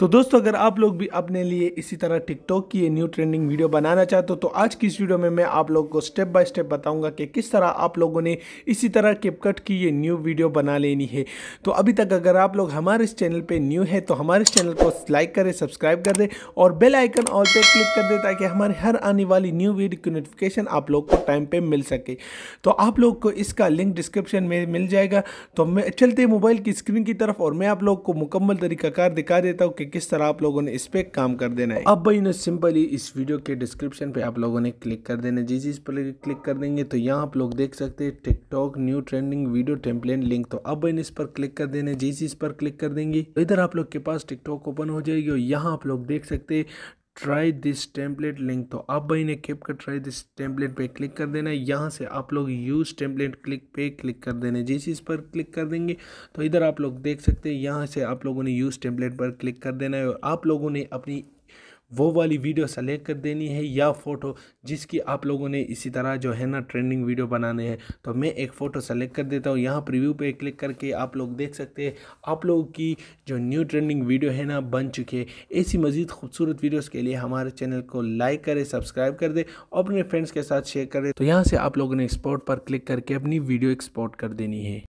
तो दोस्तों अगर आप लोग भी अपने लिए इसी तरह टिकटॉक की ये न्यू ट्रेंडिंग वीडियो बनाना चाहते हो तो आज की इस वीडियो में मैं आप लोगों को स्टेप बाय स्टेप बताऊंगा कि किस तरह आप लोगों ने इसी तरह किपकट की ये न्यू वीडियो बना लेनी है तो अभी तक अगर आप लोग हमारे इस चैनल पे न्यू है तो हमारे इस चैनल को लाइक करें सब्सक्राइब कर दें और बेल आइकन ऑल पर क्लिक कर दें ताकि हमारे हर आने वाली न्यू वीडियो की नोटिफिकेशन आप लोग को टाइम पर मिल सके तो आप लोग को इसका लिंक डिस्क्रिप्शन में मिल जाएगा तो मैं चलते मोबाइल की स्क्रीन की तरफ और मैं आप लोग को मुकम्मल तरीकाकार दिखा देता हूँ कि किस तरह आप लोगों ने इस पर काम कर देना है अब भाई ना सिंपली इस वीडियो के डिस्क्रिप्शन पे आप लोगों ने क्लिक कर देना है जिस पर क्लिक कर देंगे तो यहाँ आप लोग देख सकते हैं TikTok new trending video template link तो अब इस पर क्लिक कर देना है जिस इस पर क्लिक कर देंगे तो इधर आप लोग के पास टिकटॉक ओपन हो जाएगी और यहाँ आप लोग देख सकते हैं ट्राई दिस टेम्पलेट लिंक तो आप भाई ने खेप कर ट्राई दिस टेम्पलेट पे क्लिक कर देना है यहाँ से आप लोग यूज़ टेम्पलेट क्लिक पे क्लिक कर देना है जैसे इस पर क्लिक कर देंगे तो इधर आप लोग देख सकते हैं यहाँ से आप लोगों ने यूज़ टेम्पलेट पर क्लिक कर देना है और आप लोगों ने अपनी वो वाली वीडियो सेलेक्ट कर देनी है या फ़ोटो जिसकी आप लोगों ने इसी तरह जो है ना ट्रेंडिंग वीडियो बनाने हैं तो मैं एक फ़ोटो सेलेक्ट कर देता हूँ यहाँ प्रीव्यू पे क्लिक करके आप लोग देख सकते हैं आप लोगों की जो न्यू ट्रेंडिंग वीडियो है ना बन चुकी है ऐसी मज़ीद खूबसूरत वीडियोज़ के लिए हमारे चैनल को लाइक करें सब्सक्राइब कर दें और अपने फ्रेंड्स के साथ शेयर करें तो यहाँ से आप लोगों ने एक्सपोर्ट पर क्लिक करके अपनी वीडियो एक्सपोर्ट कर देनी है